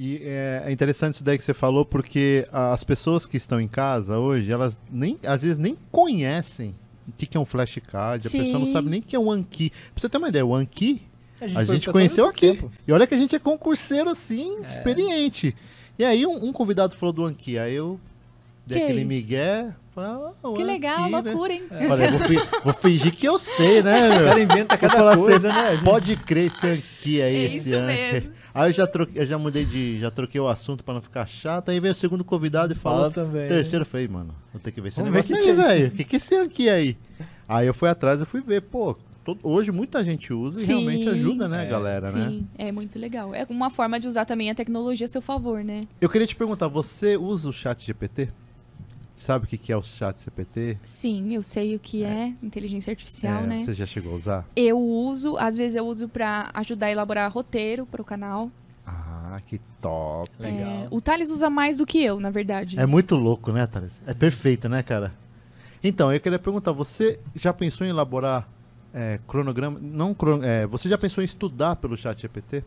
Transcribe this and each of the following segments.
E é, é, interessante isso daí que você falou, porque as pessoas que estão em casa hoje, elas nem, às vezes nem conhecem o que, é um flashcard, Sim. a pessoa não sabe nem o que é um Anki. Pra você ter uma ideia, o Anki a gente, a gente conheceu aqui. Tempo. E olha que a gente é concurseiro assim, é. experiente. E aí um, um convidado falou do Anki, aí eu Dei aquele migué. Falei, ah, que legal, aqui, loucura, né? hein? É. Falei, vou, fi, vou, fingir que eu sei, né? O cara inventa cada assim, coisa, né? Pode crer, esse aqui é, é esse. Anki. É. Aí eu já troquei, eu já mudei de. Já troquei o assunto pra não ficar chato. Aí veio o segundo convidado e falou. Fala também. Terceiro, eu falei, mano, vou ter que ver esse Vamos negócio ver que aí, é velho. O que, que é esse aqui aí? Aí eu fui atrás e fui ver, pô, hoje muita gente usa e sim, realmente ajuda, né, é, galera, sim, né? Sim, é muito legal. É uma forma de usar também a tecnologia a seu favor, né? Eu queria te perguntar, você usa o chat GPT? Sabe o que é o chat CPT? Sim, eu sei o que é, é inteligência artificial, é, né? Você já chegou a usar? Eu uso, às vezes eu uso para ajudar a elaborar roteiro para o canal. Ah, que top! É, Legal. o Thales usa mais do que eu, na verdade. É muito louco, né, Thales? É perfeito, né, cara? Então, eu queria perguntar, você já pensou em elaborar é, cronograma? Não, cron, é, você já pensou em estudar pelo chat GPT?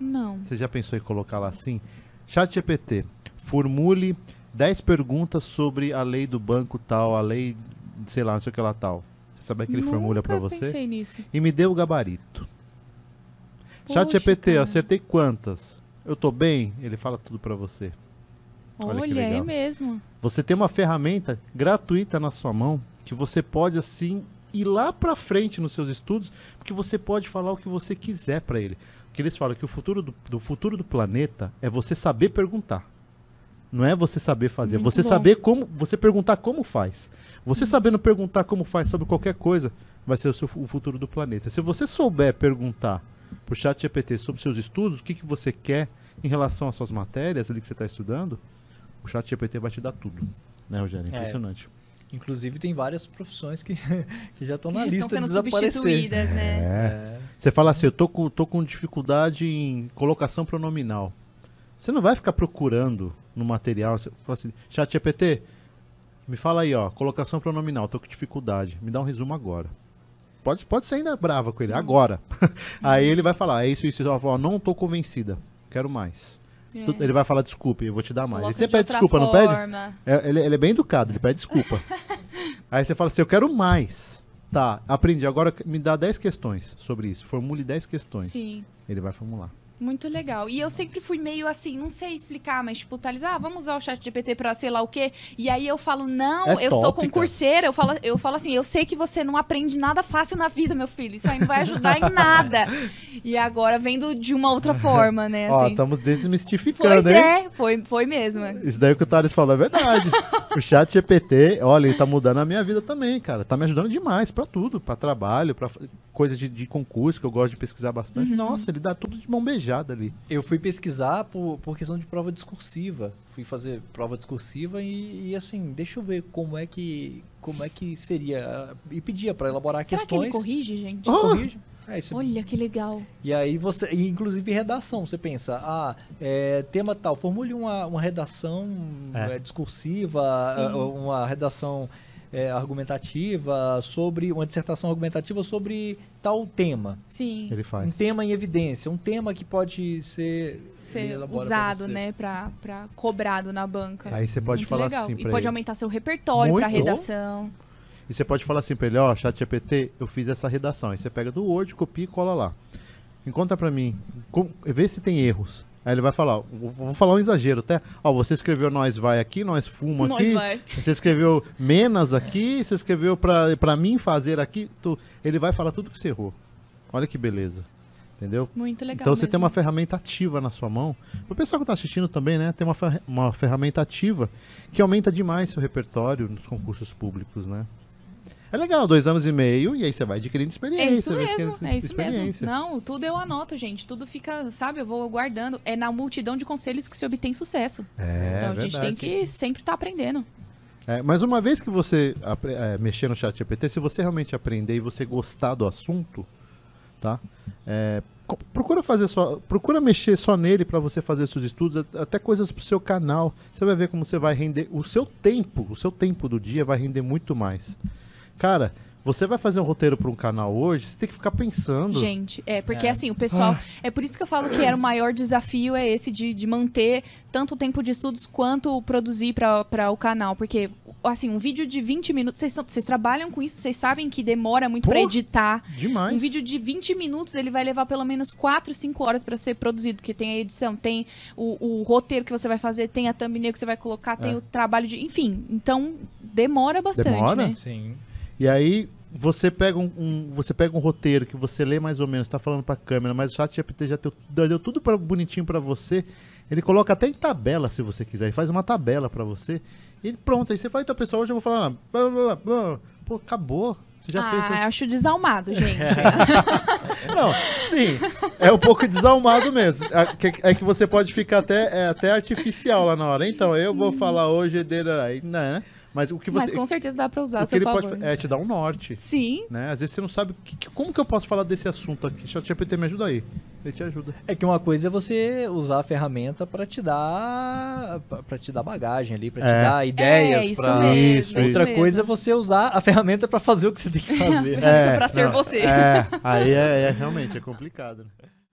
Não. Você já pensou em colocar lá assim? Chat GPT, formule 10 perguntas sobre a lei do banco tal, a lei, sei lá, não sei o que lá tal. Você sabe aquele Nunca formulha para você? Pensei nisso. E me deu o gabarito. Poxa, Chat GPT, acertei quantas? Eu tô bem? Ele fala tudo para você. Olha, Olha é mesmo. Você tem uma ferramenta gratuita na sua mão que você pode assim ir lá para frente nos seus estudos, porque você pode falar o que você quiser para ele. Que eles falam que o futuro do, do futuro do planeta é você saber perguntar. Não é você saber fazer, Muito você bom. saber como, você perguntar como faz. Você hum. sabendo perguntar como faz sobre qualquer coisa, vai ser o, seu, o futuro do planeta. Se você souber perguntar pro chat GPT sobre seus estudos, o que, que você quer em relação às suas matérias ali que você está estudando, o chat GPT vai te dar tudo. Né, Rogério? É. Impressionante. É. Inclusive, tem várias profissões que, que já estão na lista de desaparecer. substituídas, né? É. Você fala assim, eu tô com, tô com dificuldade em colocação pronominal. Você não vai ficar procurando no material. Você fala assim, chat GPT, me fala aí, ó, colocação pronominal, tô com dificuldade. Me dá um resumo agora. Pode, pode ser ainda brava com ele, agora. aí ele vai falar, é isso, isso. Ela fala, não tô convencida, quero mais. É. Ele vai falar desculpe, eu vou te dar mais. Coloca e você pede desculpa, forma. não pede? É, ele, ele, é bem educado, ele pede desculpa. aí você fala assim, eu quero mais. Tá, aprendi. Agora me dá 10 questões sobre isso. Formule 10 questões. Sim. Ele vai formular. Muito legal. E eu sempre fui meio assim, não sei explicar, mas tipo, Thales, ah, vamos usar o chat GPT pra sei lá o quê. E aí eu falo, não, é eu sou concurseira. Eu falo, eu falo assim, eu sei que você não aprende nada fácil na vida, meu filho. Isso aí não vai ajudar em nada. E agora vendo de uma outra forma, né? Assim. Ó, estamos desmistificando, pois hein? é, foi, foi mesmo. Isso daí que o Thales falou é verdade. o chat GPT, olha, ele tá mudando a minha vida também, cara. Tá me ajudando demais pra tudo, pra trabalho, pra coisa de, de, concurso, que eu gosto de pesquisar bastante. Uhum. Nossa, ele dá tudo de mão beijada ali. Eu fui pesquisar por, por questão de prova discursiva. Fui fazer prova discursiva e, e assim, deixa eu ver como é que como é que seria e pedia para elaborar Será questões. Será que ele corrige, gente? Oh! Corrige. É, você... Olha que legal. E aí você, inclusive redação, você pensa, ah, é, tema tal, formule uma, uma redação é. é discursiva, Sim. uma redação é, argumentativa, sobre uma dissertação argumentativa sobre tal tema. Sim. Ele faz. Um tema em evidência, um tema que pode ser, ser usado, né, para cobrado na banca. Aí você pode Muito falar legal. assim para ele. pode aumentar seu repertório para redação. E você pode falar assim para ele, ó, oh, chat GPT, eu fiz essa redação. Aí você pega do Word, copia e cola lá. Encontra para mim, com, vê se tem erros. Aí ele vai falar, vou falar um exagero, até. Tá? Ó, você escreveu nós vai aqui, nós fumo nós aqui. Vai. Você escreveu menos aqui, você escreveu pra, pra mim fazer aqui. Tu, ele vai falar tudo que você errou. Olha que beleza. Entendeu? Muito legal. Então você mesmo. tem uma ferramenta ativa na sua mão. O pessoal que está assistindo também, né? Tem uma, uma ferramenta ativa que aumenta demais seu repertório nos concursos públicos, né? É legal, dois anos e meio, e aí você vai adquirindo experiência. É isso mesmo, é isso mesmo. Não, tudo eu anoto, gente. Tudo fica, sabe, eu vou guardando. É na multidão de conselhos que se obtém sucesso. É, então a gente verdade, tem que sempre estar tá aprendendo. É, mas uma vez que você é, mexer no chat GPT, se você realmente aprender e você gostar do assunto, tá? É, procura fazer só, procura mexer só nele para você fazer seus estudos, até coisas para o seu canal. Você vai ver como você vai render o seu tempo, o seu tempo do dia vai render muito mais. Cara, você vai fazer um roteiro para um canal hoje, você tem que ficar pensando. Gente, é, porque é. assim, o pessoal. Ah. É por isso que eu falo que era o maior desafio é esse de, de manter tanto o tempo de estudos quanto produzir para o canal. Porque, assim, um vídeo de 20 minutos, vocês trabalham com isso, vocês sabem que demora muito para editar. Demais. Um vídeo de 20 minutos, ele vai levar pelo menos 4, 5 horas para ser produzido, porque tem a edição, tem o, o, roteiro que você vai fazer, tem a thumbnail que você vai colocar, é. tem o trabalho de. Enfim, então demora bastante. Demora? Né? Sim. E aí você pega um, um, você pega um roteiro que você lê mais ou menos, está falando para a câmera, mas o chat GPT já deu, deu tudo para bonitinho para você. Ele coloca até em tabela, se você quiser. Ele faz uma tabela para você. E pronto, aí você vai, então pessoal, hoje eu vou falar... Blá, blá, blá, blá. Pô, acabou. Você já ah, fez? acho desalmado, gente. Não, sim, é um pouco desalmado mesmo. É que você pode ficar até, é, até artificial lá na hora. Então, eu vou uhum. falar hoje de... Né? né mas o que você. Mas com certeza dá para usar. O que ele favor. pode é te dar um norte. Sim. Né? Às vezes você não sabe que, como que eu posso falar desse assunto aqui. ChatGPT me ajuda aí. Ele te ajuda. É que uma coisa é você usar a ferramenta para te dar para te dar bagagem ali, para te é. dar ideias, é, isso pra... mesmo, isso, outra isso coisa é você usar a ferramenta para fazer o que você tem que fazer. É, para ser não, você. É, é, aí é, realmente é complicado. Né?